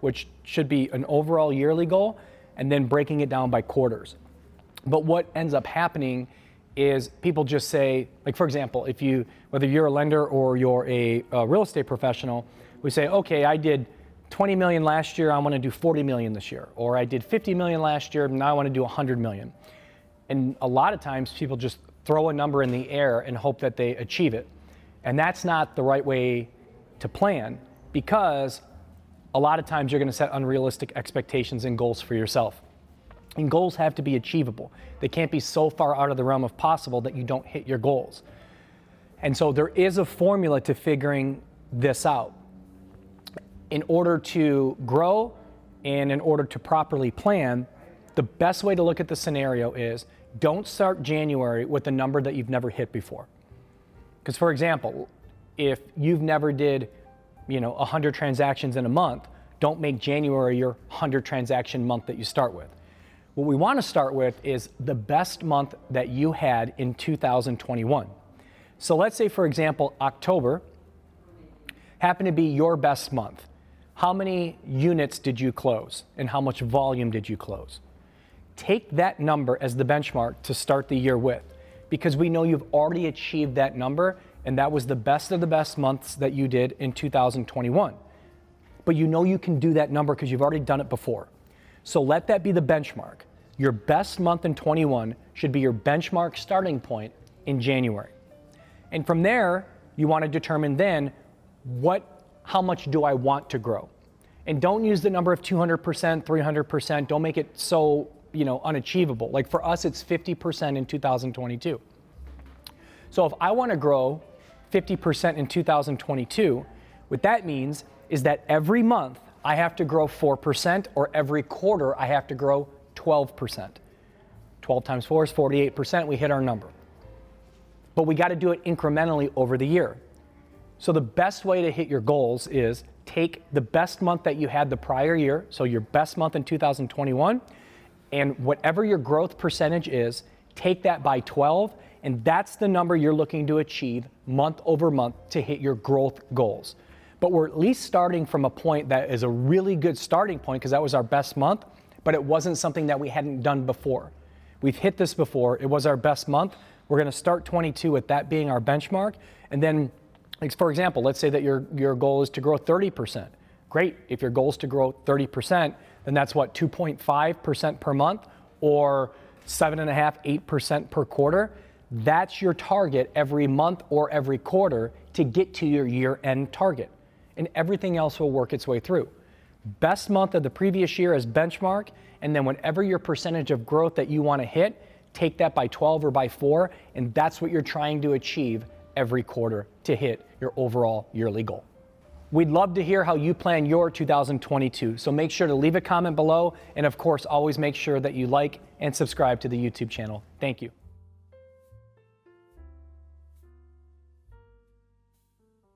which should be an overall yearly goal, and then breaking it down by quarters. But what ends up happening is people just say, like for example, if you whether you're a lender or you're a, a real estate professional, we say, okay, I did 20 million last year, I want to do 40 million this year, or I did 50 million last year, now I want to do 100 million. And a lot of times people just throw a number in the air and hope that they achieve it. And that's not the right way to plan because a lot of times you're going to set unrealistic expectations and goals for yourself. And goals have to be achievable. They can't be so far out of the realm of possible that you don't hit your goals. And so there is a formula to figuring this out. In order to grow and in order to properly plan, the best way to look at the scenario is don't start January with a number that you've never hit before. Because, for example, if you've never did you know, 100 transactions in a month, don't make January your 100 transaction month that you start with. What we want to start with is the best month that you had in 2021. So let's say, for example, October happened to be your best month. How many units did you close and how much volume did you close? Take that number as the benchmark to start the year with because we know you've already achieved that number and that was the best of the best months that you did in 2021. But you know you can do that number because you've already done it before. So let that be the benchmark. Your best month in 21 should be your benchmark starting point in January. And from there, you want to determine then what how much do I want to grow? And don't use the number of 200%, 300%. Don't make it so, you know, unachievable. Like for us it's 50% in 2022. So if I want to grow 50% in 2022. What that means is that every month I have to grow 4%, or every quarter I have to grow 12%. 12 times 4 is 48%. We hit our number. But we got to do it incrementally over the year. So the best way to hit your goals is take the best month that you had the prior year, so your best month in 2021, and whatever your growth percentage is, take that by 12 and that's the number you're looking to achieve month over month to hit your growth goals. But we're at least starting from a point that is a really good starting point because that was our best month, but it wasn't something that we hadn't done before. We've hit this before, it was our best month. We're gonna start 22 with that being our benchmark. And then, for example, let's say that your, your goal is to grow 30%. Great, if your goal is to grow 30%, then that's what, 2.5% per month or 7.5, 8% per quarter that's your target every month or every quarter to get to your year end target. And everything else will work its way through. Best month of the previous year as benchmark. And then whatever your percentage of growth that you want to hit, take that by 12 or by 4. And that's what you're trying to achieve every quarter to hit your overall yearly goal. We'd love to hear how you plan your 2022. So make sure to leave a comment below. And of course, always make sure that you like and subscribe to the YouTube channel. Thank you.